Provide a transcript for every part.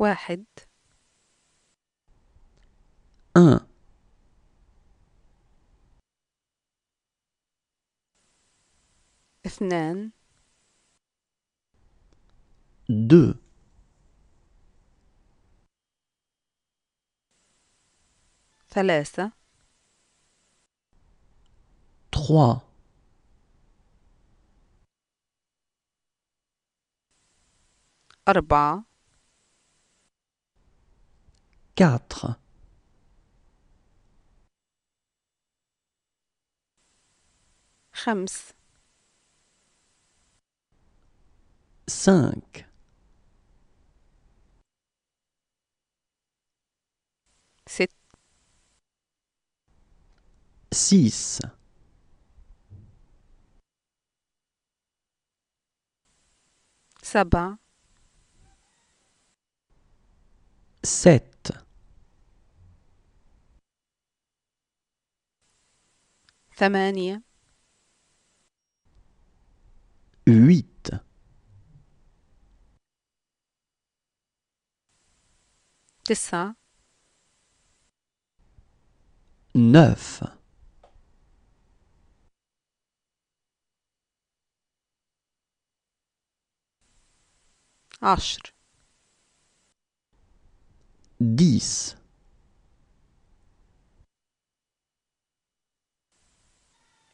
واحد un, اثنان دو ثلاثة تخوا أربعة 4. 5. 6. 7. huit neuf dix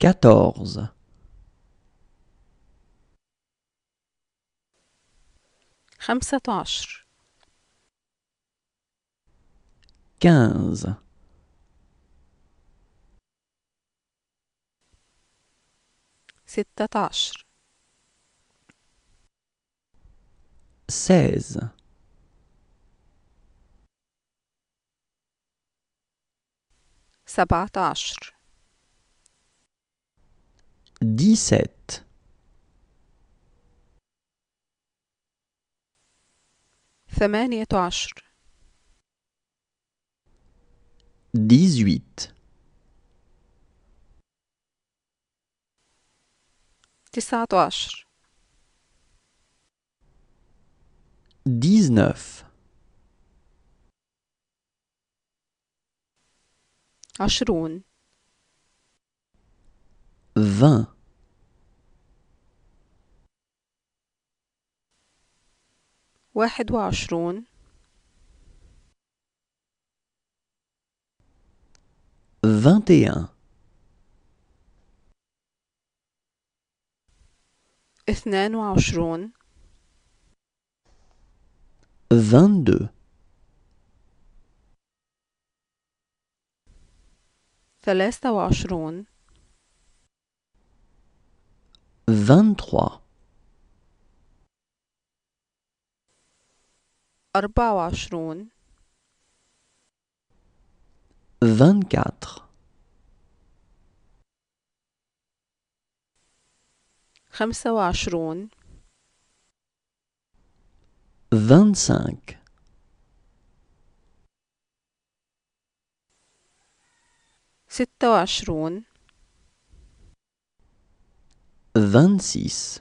quatorze خمسة عشر quinze ستة عشر seize سبعة عشر dix-sept. ثمانية عشر dix-huit, تسعة عشر dix-neuf, عشرون vingt. واحد وعشرون vingt et un, اثنان وعشرون vingt-deux, ثلاثة وعشرون 23 24 24 25 25 26 vingt-six.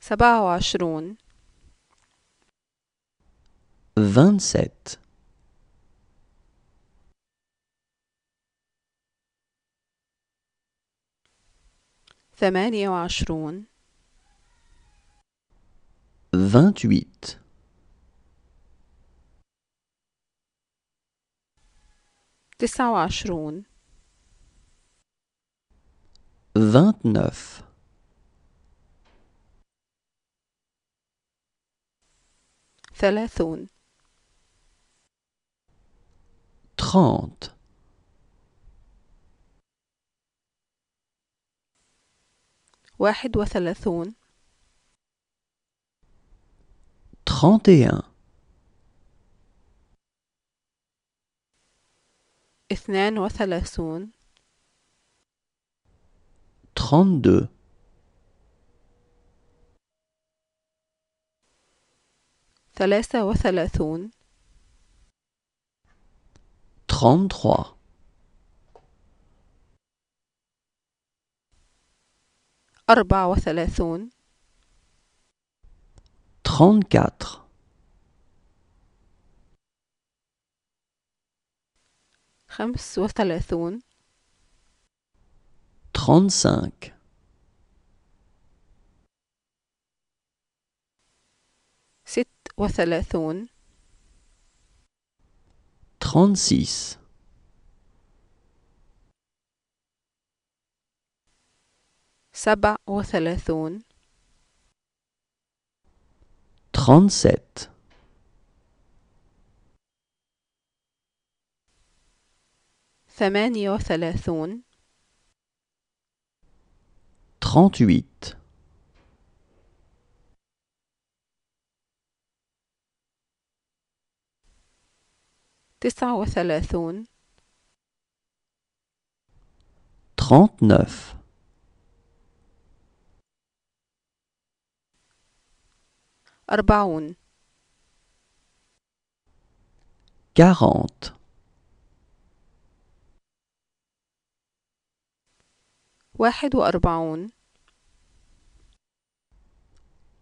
سبعة وعشرون vingt-sept, ثمانية وعشرون تسعة وعشرون vingt-neuf. ثلاثون trente, واحد وثلاثون trente et un, اثنان وثلاثون 32 ثلاثة وثلاثون أربعة وثلاثون خمس وثلاثون 35. ست وثلاثون trente سبع وثلاثون trente ثمانية وثلاثون trente-huit. تسعة وثلاثون trente-neuf, أربعون quarante, واحد وأربعون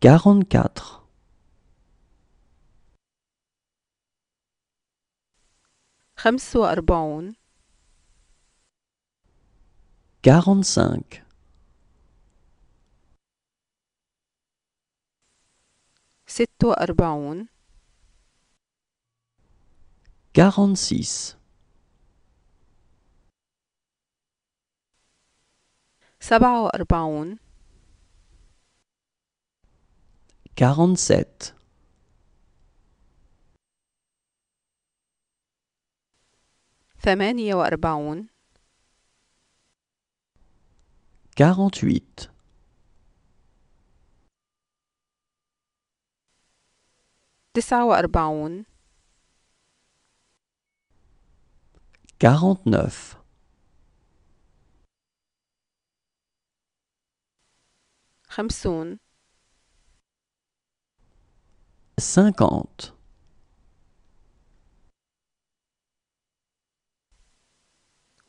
Quarante-quatre. خمس وأربعون Quarante-cinq. ست وأربعون Quarante-six. سبعة وأربعون quarante-sept. ثمانية وأربعون quarante-huit, تسعة وأربعون quarante-neuf, خمسون cinquante.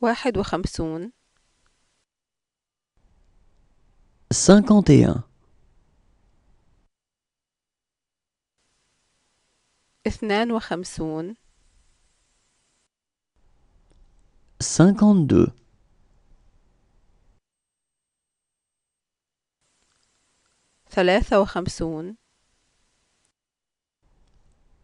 واحد وخمسون cinquante et un, اثنان وخمسون cinquante deux, ثلاثة وخمسون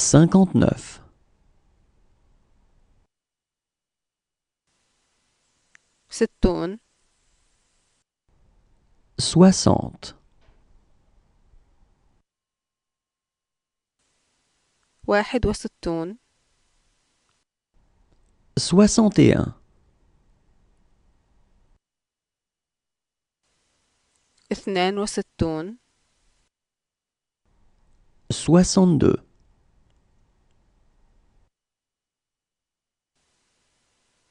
59 60 60 61 61 62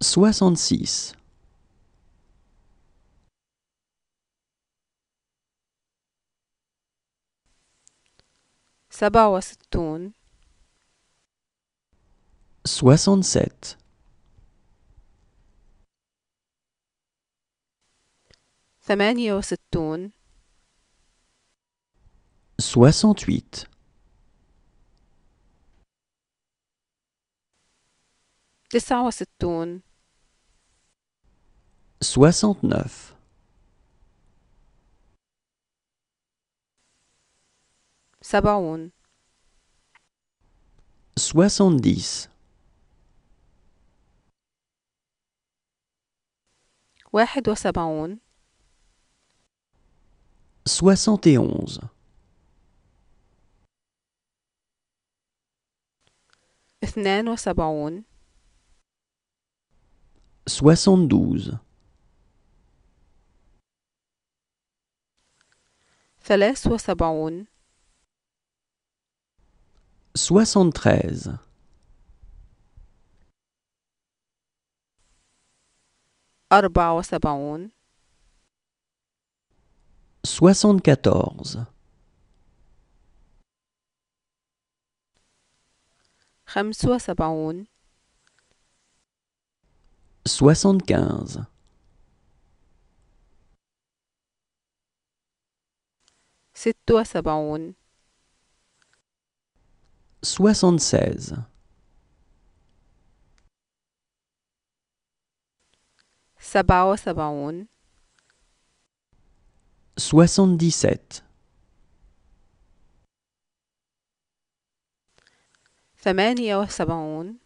soixante-six, soixante-sept, oh, soixante-huit, تسعة وستون 69 سبعون 70 واحد وسبعون اثنان وسبعون 72 73 73 74 75 75 76 76 77 77 78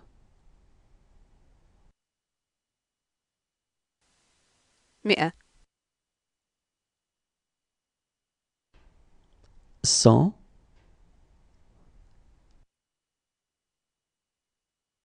100